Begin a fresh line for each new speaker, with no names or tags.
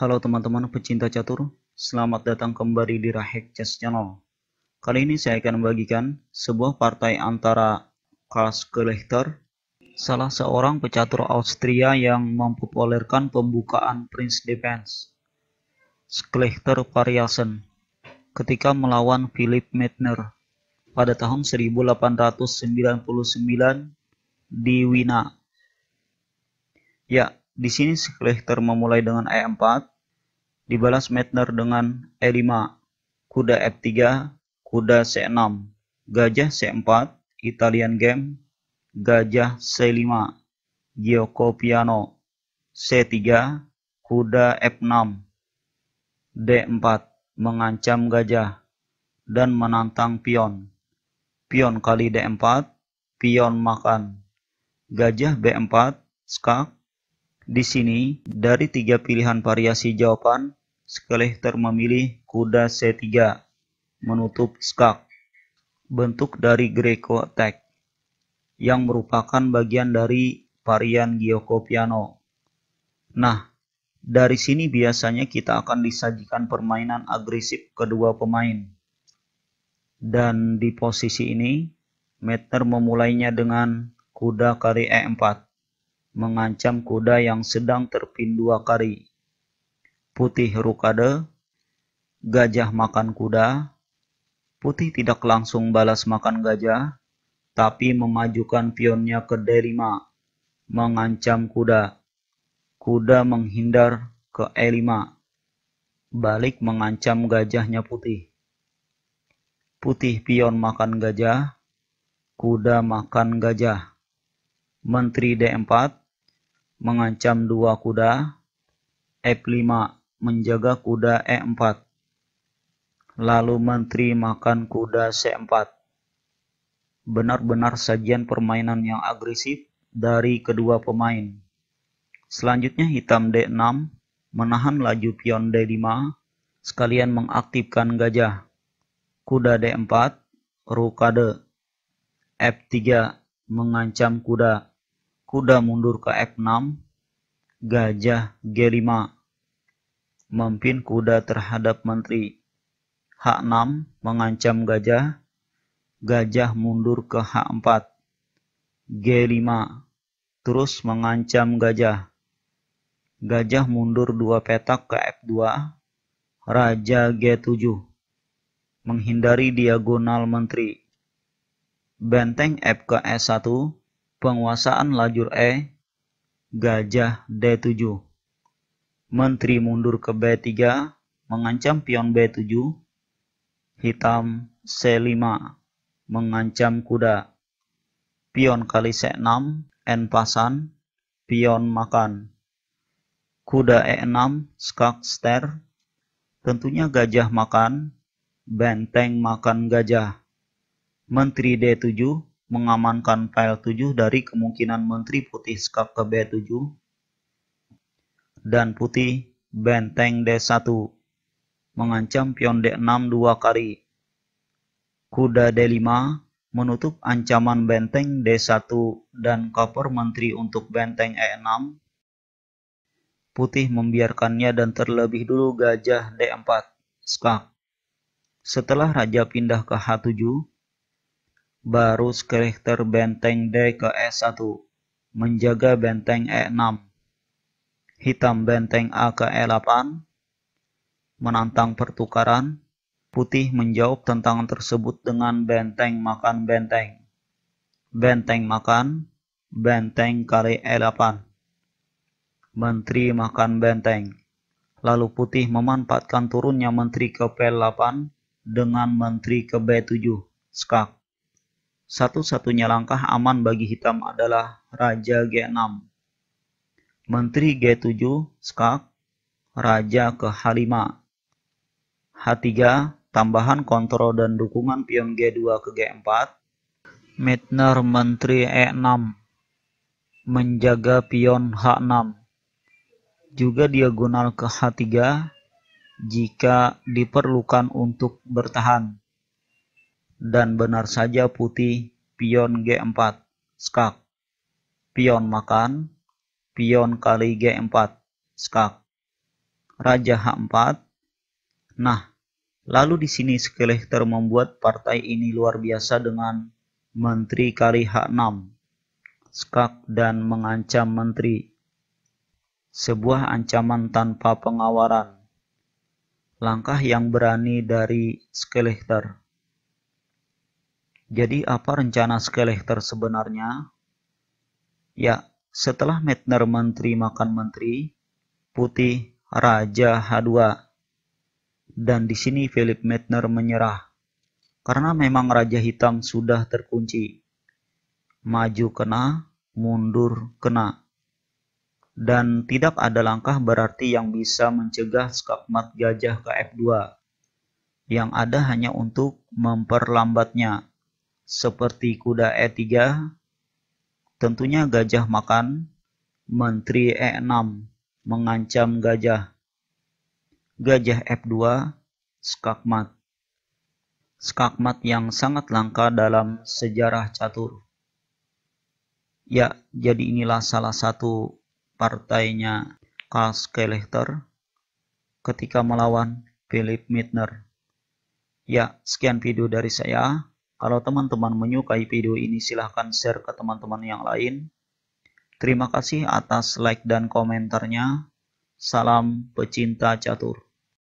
Halo teman-teman pecinta catur, selamat datang kembali di Rahek Chess Channel. Kali ini saya akan membagikan sebuah partai antara Karls Klechter, salah seorang pecatur Austria yang mempopulerkan pembukaan Prince Defense, Klechter Variasen, ketika melawan Philip Mettner pada tahun 1899 di Wina. Ya, di sini Klechter memulai dengan E4, dibalas Metner dengan E5, kuda F3, e kuda C6, gajah C4, Italian Game, gajah C5, Gioco Piano, C3, kuda F6, D4, mengancam gajah, dan menantang pion. Pion kali D4, pion makan. Gajah B4, skak. Di sini, dari tiga pilihan variasi jawaban, Skeleter memilih kuda C3 menutup skak bentuk dari Greco attack yang merupakan bagian dari varian Gioco Piano. Nah, dari sini biasanya kita akan disajikan permainan agresif kedua pemain. Dan di posisi ini, Meter memulainya dengan kuda kari E4, mengancam kuda yang sedang terpin dua kari putih rukade, gajah makan kuda, putih tidak langsung balas makan gajah, tapi memajukan pionnya ke D5, mengancam kuda. Kuda menghindar ke E5, balik mengancam gajahnya putih. Putih pion makan gajah, kuda makan gajah. Menteri D4, mengancam dua kuda, F5, menjaga kuda E4. Lalu menteri makan kuda C4. Benar-benar sajian permainan yang agresif dari kedua pemain. Selanjutnya hitam D6 menahan laju pion D5 sekalian mengaktifkan gajah. Kuda D4 rokade. F3 mengancam kuda. Kuda mundur ke F6. Gajah G5 memimpin kuda terhadap menteri. H6 mengancam gajah, gajah mundur ke H4. G5 terus mengancam gajah. Gajah mundur dua petak ke F2, Raja G7 menghindari diagonal menteri. Benteng F ke E1, penguasaan lajur E, gajah D7. Menteri mundur ke B3, mengancam pion B7. Hitam C5, mengancam kuda. Pion kali C6, N pasan, pion makan. Kuda E6, skak ster. Tentunya gajah makan, benteng makan gajah. Menteri D7 mengamankan file 7 dari kemungkinan Menteri Putih skak ke B7 dan putih benteng D1 mengancam pion D6 dua kali. Kuda D5 menutup ancaman benteng D1 dan koper menteri untuk benteng E6. Putih membiarkannya dan terlebih dulu gajah D4, skak. Setelah raja pindah ke H7, baru karakter benteng D ke E1 menjaga benteng E6 hitam benteng AK-8 e menantang pertukaran, putih menjawab tentang tersebut dengan benteng makan benteng. Benteng makan, benteng kali E8. Menteri makan benteng. Lalu putih memanfaatkan turunnya menteri ke P8 dengan menteri ke B7, skak. Satu-satunya langkah aman bagi hitam adalah Raja G6. Menteri G7 Skak, Raja ke H5. H3, tambahan kontrol dan dukungan pion G2 ke G4. Midner Menteri E6, menjaga pion H6. Juga diagonal ke H3 jika diperlukan untuk bertahan. Dan benar saja putih pion G4, skak. Pion makan, pion kali G4, skak. Raja H4. Nah, lalu di sini Skelechter membuat partai ini luar biasa dengan menteri kali H6, skak dan mengancam menteri. Sebuah ancaman tanpa pengawaran. Langkah yang berani dari Skelechter. Jadi apa rencana Skelechter sebenarnya? Ya, setelah Metner menteri makan menteri putih Raja H2 dan di sini Philip Metner menyerah karena memang Raja Hitam sudah terkunci. Maju kena, mundur kena. Dan tidak ada langkah berarti yang bisa mencegah skakmat gajah ke F2. Yang ada hanya untuk memperlambatnya. Seperti kuda E3 Tentunya gajah makan. Menteri E6 mengancam gajah. Gajah F2 skakmat. Skakmat yang sangat langka dalam sejarah catur. Ya, jadi inilah salah satu partainya Karl Skelechter ketika melawan Philip Mitner. Ya, sekian video dari saya. Kalau teman-teman menyukai video ini silahkan share ke teman-teman yang lain. Terima kasih atas like dan komentarnya. Salam pecinta catur.